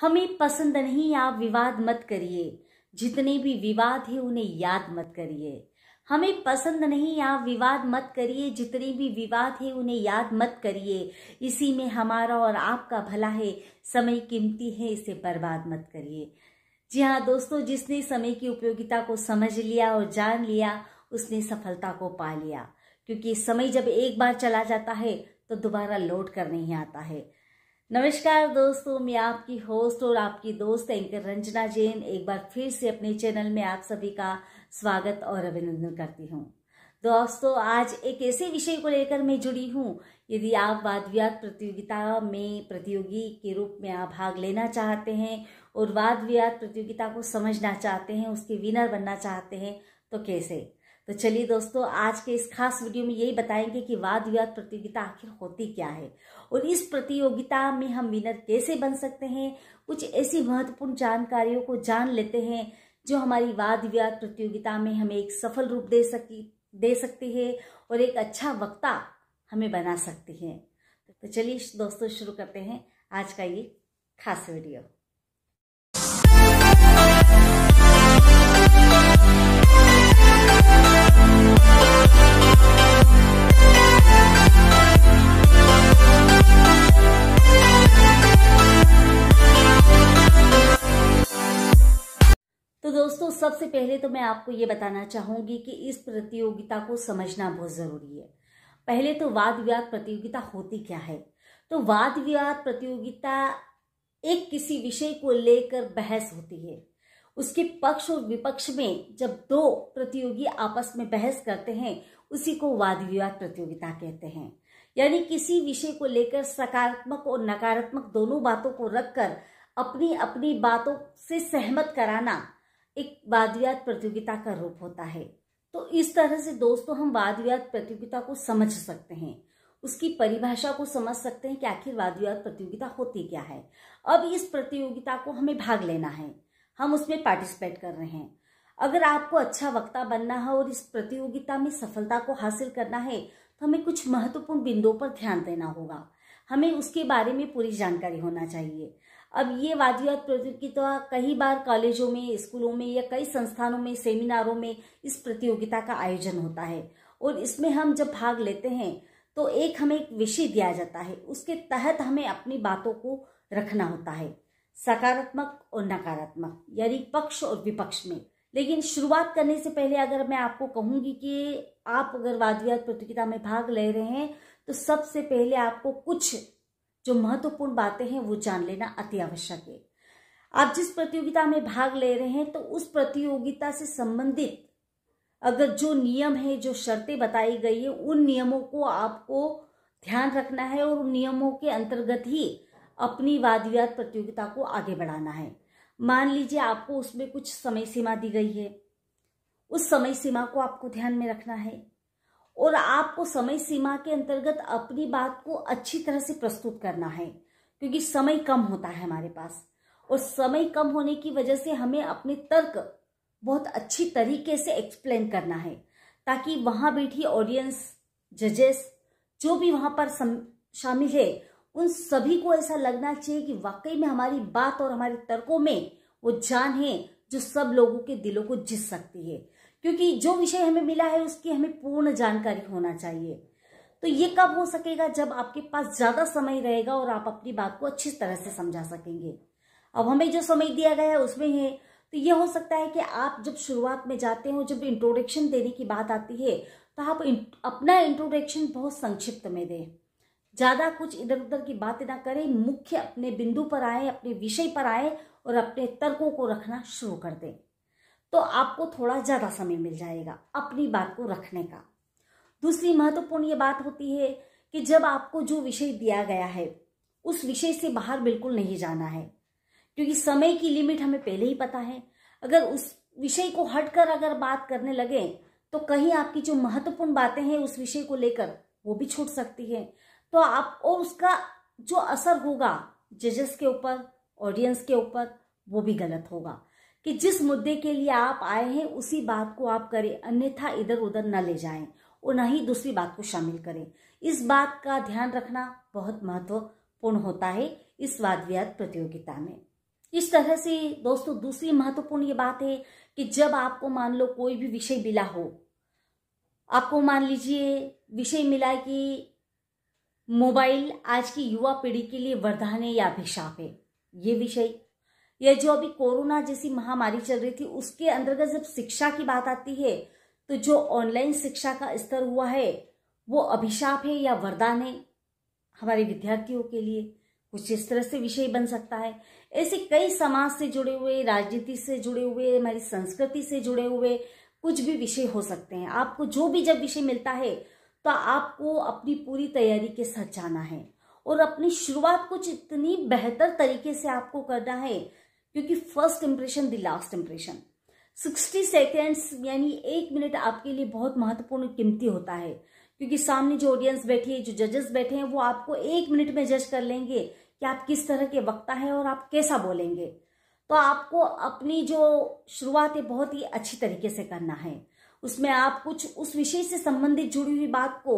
हमें पसंद नहीं आप विवाद मत करिए जितने भी विवाद है उन्हें याद मत करिए हमें पसंद नहीं आप विवाद मत करिए जितने भी विवाद है उन्हें याद मत करिए इसी में हमारा और आपका भला है समय कीमती है इसे बर्बाद मत करिए जी हाँ दोस्तों जिसने समय की उपयोगिता को समझ लिया और जान लिया उसने सफलता को पा लिया क्योंकि समय जब एक बार चला जाता है तो दोबारा लौट कर नहीं आता है नमस्कार दोस्तों मैं आपकी होस्ट और आपकी दोस्त एंकर रंजना जैन एक बार फिर से अपने चैनल में आप सभी का स्वागत और अभिनंदन करती हूँ दोस्तों आज एक ऐसे विषय को लेकर मैं जुड़ी हूँ यदि आप वाद विवाद प्रतियोगिता में प्रतियोगी के रूप में आप भाग लेना चाहते हैं और वाद विवाद प्रतियोगिता को समझना चाहते हैं उसके विनर बनना चाहते हैं तो कैसे तो चलिए दोस्तों आज के इस खास वीडियो में यही बताएंगे कि वाद विवाद प्रतियोगिता आखिर होती क्या है और इस प्रतियोगिता में हम विनर कैसे बन सकते हैं कुछ ऐसी महत्वपूर्ण जानकारियों को जान लेते हैं जो हमारी वाद विवाद प्रतियोगिता में हमें एक सफल रूप दे सकी दे सकती है और एक अच्छा वक्ता हमें बना सकती है तो चलिए दोस्तों शुरू करते हैं आज का ये खास वीडियो तो दोस्तों सबसे पहले तो मैं आपको ये बताना चाहूंगी कि इस प्रतियोगिता को समझना बहुत ज़रूरी है पहले तो वाद विवाद प्रतियोगिता होती क्या है तो वाद विवाद प्रतियोगिता एक किसी विषय को लेकर बहस होती है उसके पक्ष और विपक्ष में जब दो प्रतियोगी आपस में बहस करते हैं उसी को वाद विवाद प्रतियोगिता कहते हैं यानी किसी विषय को लेकर सकारात्मक और नकारात्मक दोनों बातों को रखकर अपनी अपनी बातों से सहमत कराना एक वाद विवाद प्रतियोगिता का रूप होता है तो इस तरह से दोस्तों हम वाद विवाद प्रतियोगिता को समझ सकते हैं उसकी परिभाषा को समझ सकते हैं कि आखिर वाद विवाद प्रतियोगिता होती क्या है अब इस प्रतियोगिता को हमें भाग लेना है हम उसमें पार्टिसिपेट कर रहे हैं अगर आपको अच्छा वक्ता बनना है और इस प्रतियोगिता में सफलता को हासिल करना है तो हमें कुछ महत्वपूर्ण बिंदुओं पर ध्यान देना होगा हमें उसके बारे में पूरी जानकारी होना चाहिए अब ये वादिवाद प्रतियोगिता तो कई बार कॉलेजों में स्कूलों में या कई संस्थानों में सेमिनारों में इस प्रतियोगिता का आयोजन होता है और इसमें हम जब भाग लेते हैं तो एक हमें एक विषय दिया जाता है उसके तहत हमें अपनी बातों को रखना होता है सकारात्मक और नकारात्मक यानी पक्ष और विपक्ष में लेकिन शुरुआत करने से पहले अगर मैं आपको कहूंगी कि आप अगर वाद विवाद प्रतियोगिता में भाग ले रहे हैं तो सबसे पहले आपको कुछ जो महत्वपूर्ण बातें हैं वो जान लेना अति आवश्यक है आप जिस प्रतियोगिता में भाग ले रहे हैं तो उस प्रतियोगिता से संबंधित अगर जो नियम है जो शर्तें बताई गई है उन नियमों को आपको ध्यान रखना है और उन नियमों के अंतर्गत ही अपनी वाद विवाद प्रतियोगिता को आगे बढ़ाना है मान लीजिए आपको उसमें कुछ समय सीमा दी गई है उस समय सीमा को आपको ध्यान में रखना है और आपको समय सीमा के अंतर्गत अपनी बात को अच्छी तरह से प्रस्तुत करना है क्योंकि समय कम होता है हमारे पास और समय कम होने की वजह से हमें अपने तर्क बहुत अच्छी तरीके से एक्सप्लेन करना है ताकि वहाँ बैठी ऑडियंस जजेस जो भी वहाँ पर शामिल है उन सभी को ऐसा लगना चाहिए कि वाकई में हमारी बात और हमारे तर्कों में वो जान है जो सब लोगों के दिलों को जीत सकती है क्योंकि जो विषय हमें मिला है उसकी हमें पूर्ण जानकारी होना चाहिए तो ये कब हो सकेगा जब आपके पास ज़्यादा समय रहेगा और आप अपनी बात को अच्छी तरह से समझा सकेंगे अब हमें जो समय दिया गया है उसमें है तो ये हो सकता है कि आप जब शुरुआत में जाते हो जब इंट्रोडक्शन देने की बात आती है तो आप अपना इंट्रोडक्शन बहुत संक्षिप्त में दें ज़्यादा कुछ इधर उधर की बातें ना करें मुख्य अपने बिंदु पर आए अपने विषय पर आए और अपने तर्कों को रखना शुरू कर दें तो आपको थोड़ा ज़्यादा समय मिल जाएगा अपनी बात को रखने का दूसरी महत्वपूर्ण ये बात होती है कि जब आपको जो विषय दिया गया है उस विषय से बाहर बिल्कुल नहीं जाना है क्योंकि समय की लिमिट हमें पहले ही पता है अगर उस विषय को हटकर अगर बात करने लगे तो कहीं आपकी जो महत्वपूर्ण बातें हैं उस विषय को लेकर वो भी छूट सकती है तो आप और उसका जो असर होगा जजेस के ऊपर ऑडियंस के ऊपर वो भी गलत होगा कि जिस मुद्दे के लिए आप आए हैं उसी बात को आप करें अन्यथा इधर उधर न ले जाएं और न ही दूसरी बात को शामिल करें इस बात का ध्यान रखना बहुत महत्वपूर्ण होता है इस वाद विवाद प्रतियोगिता में इस तरह से दोस्तों दूसरी महत्वपूर्ण ये बात है कि जब आपको मान लो कोई भी विषय मिला हो आपको मान लीजिए विषय मिला कि मोबाइल आज की युवा पीढ़ी के लिए वरदान है या अभिशाप है ये विषय या जो अभी कोरोना जैसी महामारी चल रही थी उसके अंतर्गत जब शिक्षा की बात आती है तो जो ऑनलाइन शिक्षा का स्तर हुआ है वो अभिशाप है या वरदान है हमारे विद्यार्थियों के लिए कुछ इस तरह से विषय बन सकता है ऐसे कई समाज से जुड़े हुए राजनीति से जुड़े हुए हमारी संस्कृति से जुड़े हुए कुछ भी विषय हो सकते हैं आपको जो भी जब विषय मिलता है तो आपको अपनी पूरी तैयारी के साथ जाना है और अपनी शुरुआत कुछ इतनी बेहतर तरीके से आपको करना है क्योंकि first impression the last impression sixty seconds यानी एक मिनट आपके लिए बहुत महत्वपूर्ण कीमती होता है क्योंकि सामने जो ऑडियंस बैठी है जो जजेस बैठे हैं वो आपको एक मिनट में जज कर लेंगे कि आप किस तरह के वक्ता हैं और आप कैसा बोलेंगे तो आपको अपनी जो शुरुआत है बहुत ही अच्छी तरीके से करना है उसमें आप कुछ उस विषय से संबंधित जुड़ी हुई बात को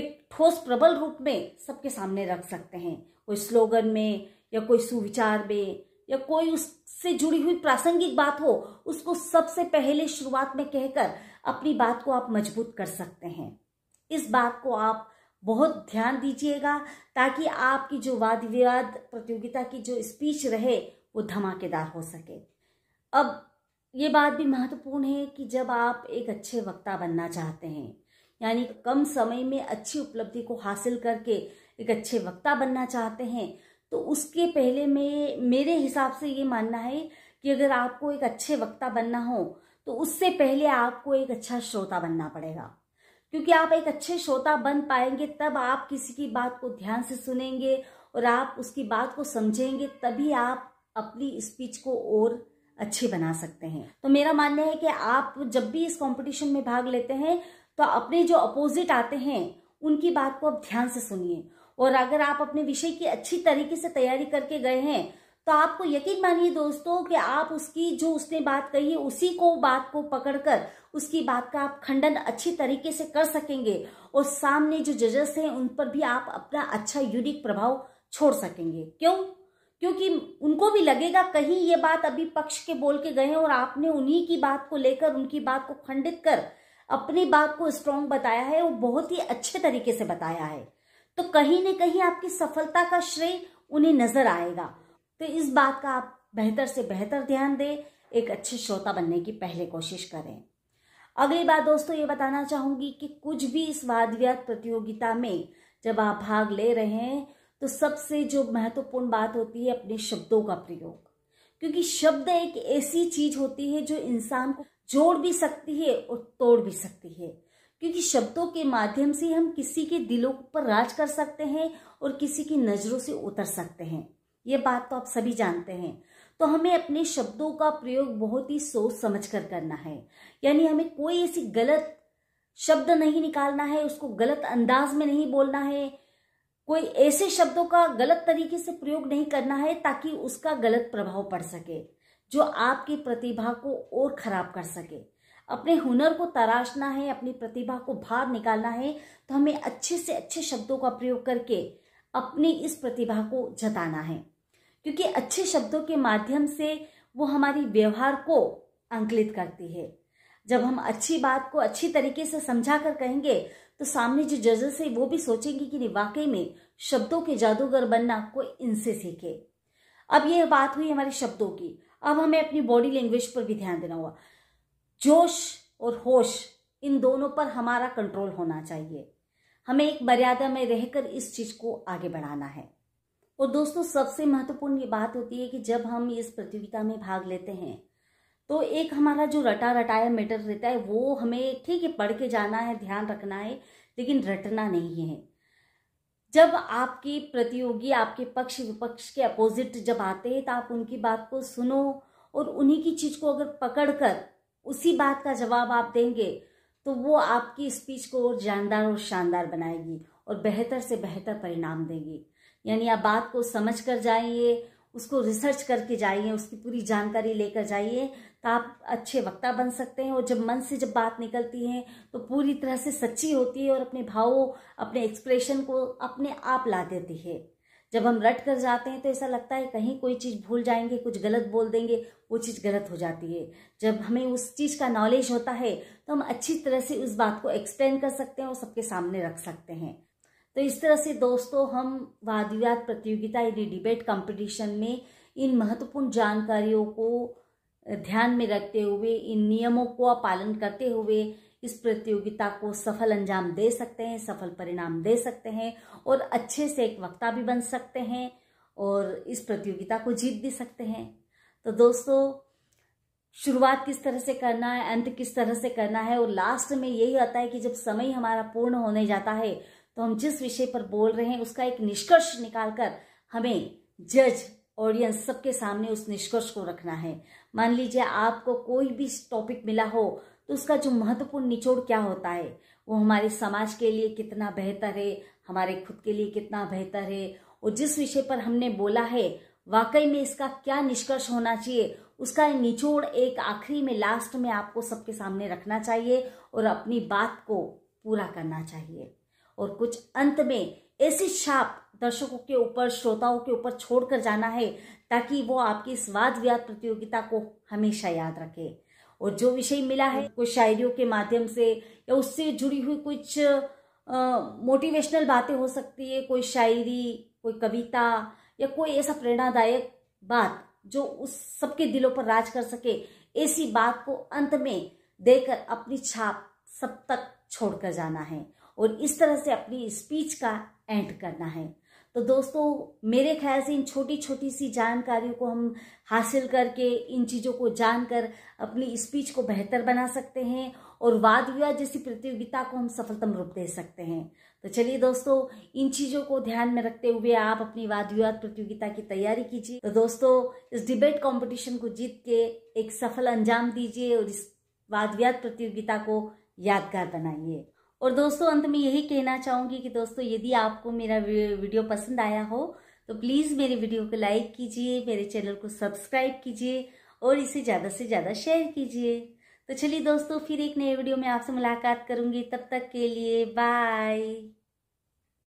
एक ठोस प्रबल रूप में सबके सामने रख सकते हैं कोई स्लोगन में या कोई सुविचार में या कोई उससे जुड़ी हुई प्रासंगिक बात हो उसको सबसे पहले शुरुआत में कहकर अपनी बात को आप मजबूत कर सकते हैं इस बात को आप बहुत ध्यान दीजिएगा ताकि आपकी जो वाद विवाद प्रतियोगिता की जो स्पीच रहे वो धमाकेदार हो सके अब ये बात भी महत्वपूर्ण है कि जब आप एक अच्छे वक्ता बनना चाहते हैं यानी कम समय में अच्छी उपलब्धि को हासिल करके एक अच्छे वक्ता बनना चाहते हैं तो उसके पहले में मेरे हिसाब से ये मानना है कि अगर आपको एक अच्छे वक्ता बनना हो तो उससे पहले आपको एक अच्छा श्रोता बनना पड़ेगा क्योंकि आप एक अच्छे श्रोता बन पाएंगे तब आप किसी की बात को ध्यान से सुनेंगे और आप उसकी बात को समझेंगे तभी आप अपनी स्पीच को और अच्छे बना सकते हैं तो मेरा मानना है कि आप जब भी इस कंपटीशन में भाग लेते हैं तो अपने जो अपोजिट आते हैं उनकी बात को आप ध्यान से सुनिए और अगर आप अपने विषय की अच्छी तरीके से तैयारी करके गए हैं तो आपको यकीन मानिए दोस्तों कि आप उसकी जो उसने बात कही है उसी को बात को पकड़कर उसकी बात का आप खंडन अच्छी तरीके से कर सकेंगे और सामने जो जजेस हैं उन पर भी आप अपना अच्छा यूनिक प्रभाव छोड़ सकेंगे क्यों क्योंकि उनको भी लगेगा कहीं ये बात अभी पक्ष के बोल के गए हैं और आपने उन्हीं की बात को लेकर उनकी बात को खंडित कर अपनी बात को स्ट्रांग बताया है वो बहुत ही अच्छे तरीके से बताया है तो कहीं ना कहीं आपकी सफलता का श्रेय उन्हें नजर आएगा तो इस बात का आप बेहतर से बेहतर ध्यान दें एक अच्छे श्रोता बनने की पहले कोशिश करें अगली बात दोस्तों ये बताना चाहूंगी कि कुछ भी इस वाद विवाद प्रतियोगिता में जब आप भाग ले रहे हैं तो सबसे जो महत्वपूर्ण बात होती है अपने शब्दों का प्रयोग क्योंकि शब्द एक ऐसी चीज होती है जो इंसान को जोड़ भी सकती है और तोड़ भी सकती है क्योंकि शब्दों के माध्यम से हम किसी के दिलों पर राज कर सकते हैं और किसी की नज़रों से उतर सकते हैं ये बात तो आप सभी जानते हैं तो हमें अपने शब्दों का प्रयोग बहुत ही सोच समझ कर करना है यानी हमें कोई ऐसी गलत शब्द नहीं निकालना है उसको गलत अंदाज में नहीं बोलना है कोई ऐसे शब्दों का गलत तरीके से प्रयोग नहीं करना है ताकि उसका गलत प्रभाव पड़ सके जो आपकी प्रतिभा को और खराब कर सके अपने हुनर को तराशना है अपनी प्रतिभा को बाहर निकालना है तो हमें अच्छे से अच्छे शब्दों का प्रयोग करके अपनी इस प्रतिभा को जताना है क्योंकि अच्छे शब्दों के माध्यम से वो हमारी व्यवहार को अंकलित करती है जब हम अच्छी बात को अच्छी तरीके से समझा कर कहेंगे तो सामने जो जजेस है वो भी सोचेंगे कि वाकई में शब्दों के जादूगर बनना कोई इनसे सीखे अब यह बात हुई हमारे शब्दों की अब हमें अपनी बॉडी लैंग्वेज पर भी ध्यान देना होगा जोश और होश इन दोनों पर हमारा कंट्रोल होना चाहिए हमें एक मर्यादा में रहकर इस चीज को आगे बढ़ाना है और दोस्तों सबसे महत्वपूर्ण ये बात होती है कि जब हम इस प्रतियोगिता में भाग लेते हैं तो एक हमारा जो रटा रटाया मैटर रहता है वो हमें ठीक है पढ़ के जाना है ध्यान रखना है लेकिन रटना नहीं है जब आपकी प्रतियोगी आपके पक्ष विपक्ष के अपोजिट जब आते हैं तो आप उनकी बात को सुनो और उन्हीं की चीज़ को अगर पकड़ कर उसी बात का जवाब आप देंगे तो वो आपकी स्पीच को और जानदार और शानदार बनाएगी और बेहतर से बेहतर परिणाम देगी यानी आप बात को समझ कर जाइए उसको रिसर्च करके जाइए उसकी पूरी जानकारी लेकर जाइए तो आप अच्छे वक्ता बन सकते हैं और जब मन से जब बात निकलती है तो पूरी तरह से सच्ची होती है और अपने भावों अपने एक्सप्रेशन को अपने आप ला देती है जब हम रट कर जाते हैं तो ऐसा लगता है कहीं कोई चीज़ भूल जाएंगे कुछ गलत बोल देंगे वो चीज़ गलत हो जाती है जब हमें उस चीज़ का नॉलेज होता है तो हम अच्छी तरह से उस बात को एक्सप्लेन कर सकते हैं और सबके सामने रख सकते हैं तो इस तरह से दोस्तों हम वाद विवाद प्रतियोगिता यानी डिबेट कंपटीशन में इन महत्वपूर्ण जानकारियों को ध्यान में रखते हुए इन नियमों को पालन करते हुए इस प्रतियोगिता को सफल अंजाम दे सकते हैं सफल परिणाम दे सकते हैं और अच्छे से एक वक्ता भी बन सकते हैं और इस प्रतियोगिता को जीत भी सकते हैं तो दोस्तों शुरुआत किस तरह से करना है अंत किस तरह से करना है और लास्ट में यही आता है कि जब समय हमारा पूर्ण होने जाता है तो हम जिस विषय पर बोल रहे हैं उसका एक निष्कर्ष निकालकर हमें जज ऑडियंस सबके सामने उस निष्कर्ष को रखना है मान लीजिए आपको कोई भी टॉपिक मिला हो तो उसका जो महत्वपूर्ण निचोड़ क्या होता है वो हमारे समाज के लिए कितना बेहतर है हमारे खुद के लिए कितना बेहतर है और जिस विषय पर हमने बोला है वाकई में इसका क्या निष्कर्ष होना चाहिए उसका निचोड़ एक आखिरी में लास्ट में आपको सबके सामने रखना चाहिए और अपनी बात को पूरा करना चाहिए और कुछ अंत में ऐसी शाप दर्शकों के ऊपर श्रोताओं के ऊपर छोड़कर जाना है ताकि वो आपकी इस वाद विवाद प्रतियोगिता को हमेशा याद रखे और जो विषय मिला है कुछ शायरियों के माध्यम से या उससे जुड़ी हुई कुछ मोटिवेशनल बातें हो सकती है कोई शायरी कोई कविता या कोई ऐसा प्रेरणादायक बात जो उस सबके दिलों पर राज कर सके ऐसी बात को अंत में देकर अपनी छाप सब तक छोड़कर जाना है और इस तरह से अपनी स्पीच का एंड करना है तो दोस्तों मेरे ख्याल से इन छोटी छोटी सी जानकारियों को हम हासिल करके इन चीज़ों को जानकर अपनी स्पीच को बेहतर बना सकते हैं और वाद विवाद जैसी प्रतियोगिता को हम सफलतम रूप दे सकते हैं तो चलिए दोस्तों इन चीज़ों को ध्यान में रखते हुए आप अपनी वाद विवाद प्रतियोगिता की तैयारी कीजिए तो दोस्तों इस डिबेट कॉम्पिटिशन को जीत के एक सफल अंजाम दीजिए और इस वाद विवाद प्रतियोगिता को यादगार बनाइए और दोस्तों अंत में यही कहना चाहूँगी कि दोस्तों यदि आपको मेरा वीडियो पसंद आया हो तो प्लीज़ मेरे वीडियो को लाइक कीजिए मेरे चैनल को सब्सक्राइब कीजिए और इसे ज़्यादा से ज़्यादा शेयर कीजिए तो चलिए दोस्तों फिर एक नए वीडियो में आपसे मुलाकात करूँगी तब तक के लिए बाय